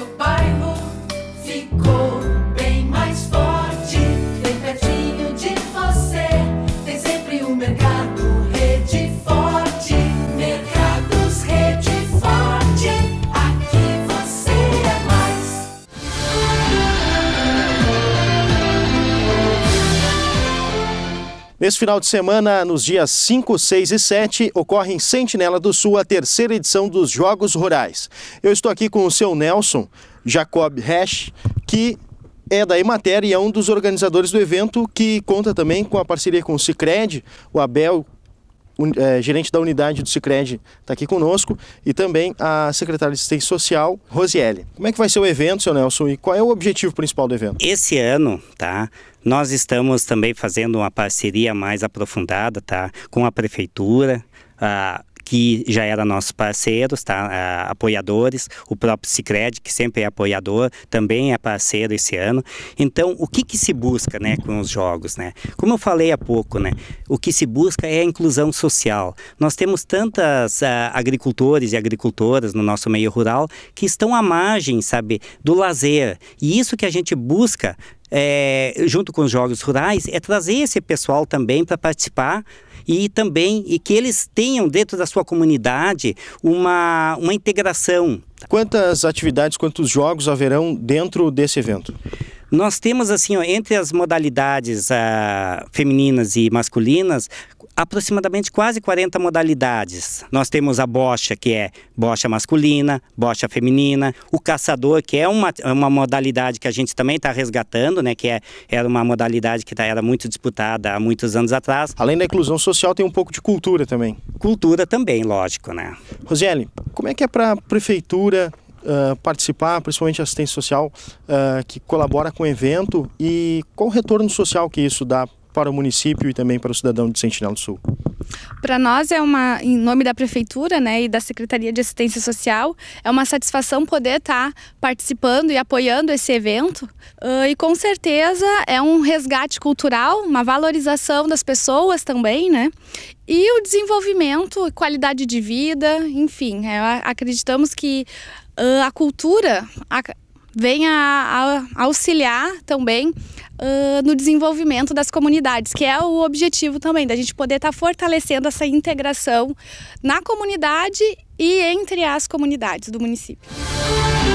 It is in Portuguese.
Eu pai. Nesse final de semana, nos dias 5, 6 e 7, ocorre em Sentinela do Sul a terceira edição dos Jogos Rurais. Eu estou aqui com o seu Nelson Jacob Hash, que é da Emater e é um dos organizadores do evento, que conta também com a parceria com o Cicred, o Abel, é, gerente da unidade do Cicred, está aqui conosco, e também a secretária de assistência social, Rosiele. Como é que vai ser o evento, seu Nelson, e qual é o objetivo principal do evento? Esse ano, tá? Nós estamos também fazendo uma parceria mais aprofundada tá, com a prefeitura. que já era nosso parceiro tá? apoiadores, o próprio Sicredi que sempre é apoiador, também é parceiro esse ano. Então, o que, que se busca, né, com os jogos, né? Como eu falei há pouco, né, o que se busca é a inclusão social. Nós temos tantas uh, agricultores e agricultoras no nosso meio rural que estão à margem, sabe, do lazer. E isso que a gente busca é, junto com os jogos rurais, é trazer esse pessoal também para participar e também e que eles tenham dentro da sua comunidade uma, uma integração. Quantas atividades, quantos jogos haverão dentro desse evento? Nós temos assim, ó, entre as modalidades ah, femininas e masculinas, aproximadamente quase 40 modalidades. Nós temos a bocha, que é bocha masculina, bocha feminina, o caçador, que é uma, é uma modalidade que a gente também está resgatando, né? Que é, era uma modalidade que tá, era muito disputada há muitos anos atrás. Além da inclusão social, tem um pouco de cultura também. Cultura também, lógico, né? Rosiele, como é que é para a prefeitura Uh, participar, principalmente a assistência social, uh, que colabora com o evento, e qual o retorno social que isso dá para o município e também para o cidadão de Sentinela do Sul? Para nós é uma, em nome da prefeitura, né, e da Secretaria de Assistência Social, é uma satisfação poder estar tá participando e apoiando esse evento. Uh, e com certeza é um resgate cultural, uma valorização das pessoas também, né? E o desenvolvimento, qualidade de vida, enfim, é, acreditamos que uh, a cultura a, venha a, a auxiliar também uh, no desenvolvimento das comunidades, que é o objetivo também, da gente poder estar tá fortalecendo essa integração na comunidade e entre as comunidades do município.